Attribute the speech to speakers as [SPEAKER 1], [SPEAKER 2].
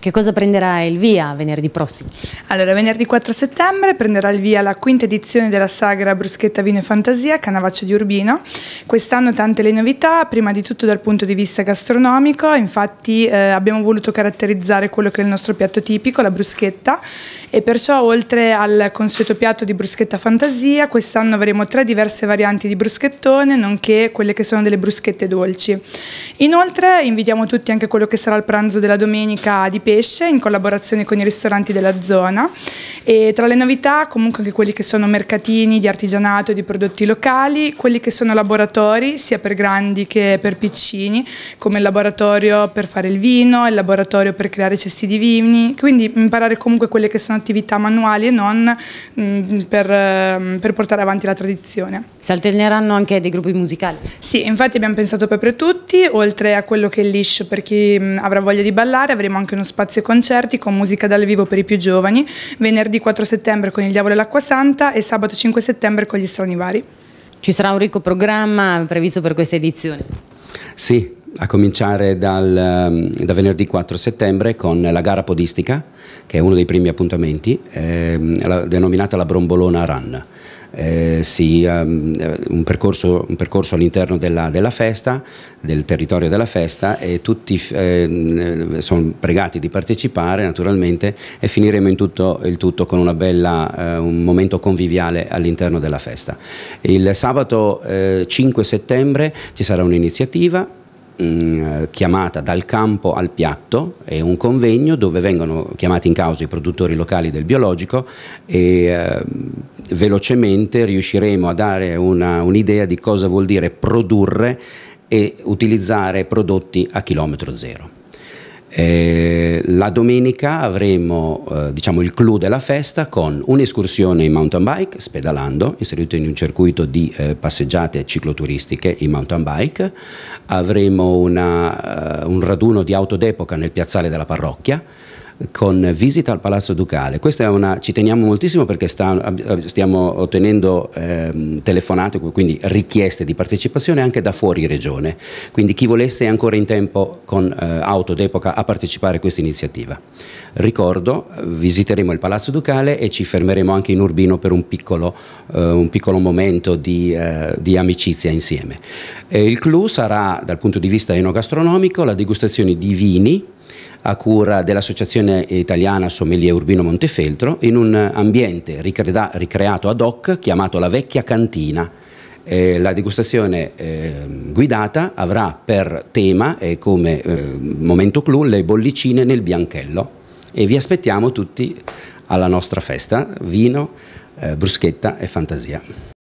[SPEAKER 1] Che cosa prenderà il via venerdì prossimo? Allora, venerdì 4 settembre prenderà il via la quinta edizione della sagra Bruschetta Vino e Fantasia Canavaccia di Urbino. Quest'anno tante le novità, prima di tutto dal punto di vista gastronomico, infatti eh, abbiamo voluto caratterizzare quello che è il nostro piatto tipico, la bruschetta, e perciò oltre al consueto piatto di bruschetta fantasia, quest'anno avremo tre diverse varianti di bruschettone, nonché quelle che sono delle bruschette dolci. Inoltre invitiamo tutti anche quello che sarà il pranzo della domenica di pesce in collaborazione con i ristoranti della zona e tra le novità comunque anche quelli che sono mercatini di artigianato e di prodotti locali, quelli che sono laboratori sia per grandi che per piccini come il laboratorio per fare il vino, il laboratorio per creare cesti di vini, quindi imparare comunque quelle che sono attività manuali e non mh, mm, per, mm, per, portare avanti la tradizione. Si alterneranno anche dei gruppi musicali? Sì, infatti abbiamo pensato Pepe Tutti, oltre a quello che è liscio per chi mm, avrà voglia di ballare avremo anche uno spazio spazio concerti con musica dal vivo per i più giovani, venerdì 4 settembre con Il Diavolo e l'Acqua Santa e sabato 5 settembre con gli Stranivari. Ci sarà un ricco programma previsto per questa edizione?
[SPEAKER 2] Sì, a cominciare dal, ehm, da venerdì 4 settembre con la gara podistica, che è uno dei primi appuntamenti, eh, denominata la Brombolona Run eh, sia ehm, eh, un percorso, un percorso all'interno della, della, festa, del territorio della festa e tutti eh, eh sono pregati di partecipare naturalmente e finiremo tutto, il tutto con bella, eh, un momento conviviale all'interno della festa. Il sabato 5 eh, settembre ci sarà un'iniziativa mm, chiamata dal campo al piatto, è un convegno dove vengono chiamati in causa i produttori locali del biologico e ehm, velocemente riusciremo a dare un'idea di cosa vuol dire produrre e utilizzare prodotti a chilometro zero. Eh, la domenica avremo eh, diciamo il clou della festa con un'escursione in mountain bike, spedalando, inserito in un circuito di eh, passeggiate cicloturistiche in mountain bike. Avremo una, eh, un raduno di auto d'epoca nel piazzale della parrocchia con visita al Palazzo Ducale. Questa è una, ci teniamo moltissimo perché sta, stiamo ottenendo eh, telefonate, quindi richieste di partecipazione anche da fuori regione, quindi chi volesse è ancora in tempo con eh, auto d'epoca a partecipare a questa iniziativa. Ricordo, visiteremo il Palazzo Ducale e ci fermeremo anche in Urbino per un piccolo, eh, un piccolo momento di, eh, di, amicizia insieme. il clou sarà dal punto di vista enogastronomico la degustazione di vini a cura dell'Associazione Italiana Sommelier Urbino Montefeltro in un ambiente ricrea ricreato ad hoc chiamato la vecchia cantina. Eh, la degustazione eh, guidata avrà per tema e come eh, momento clou le bollicine nel bianchello e vi aspettiamo tutti alla nostra festa, vino, eh, bruschetta e fantasia.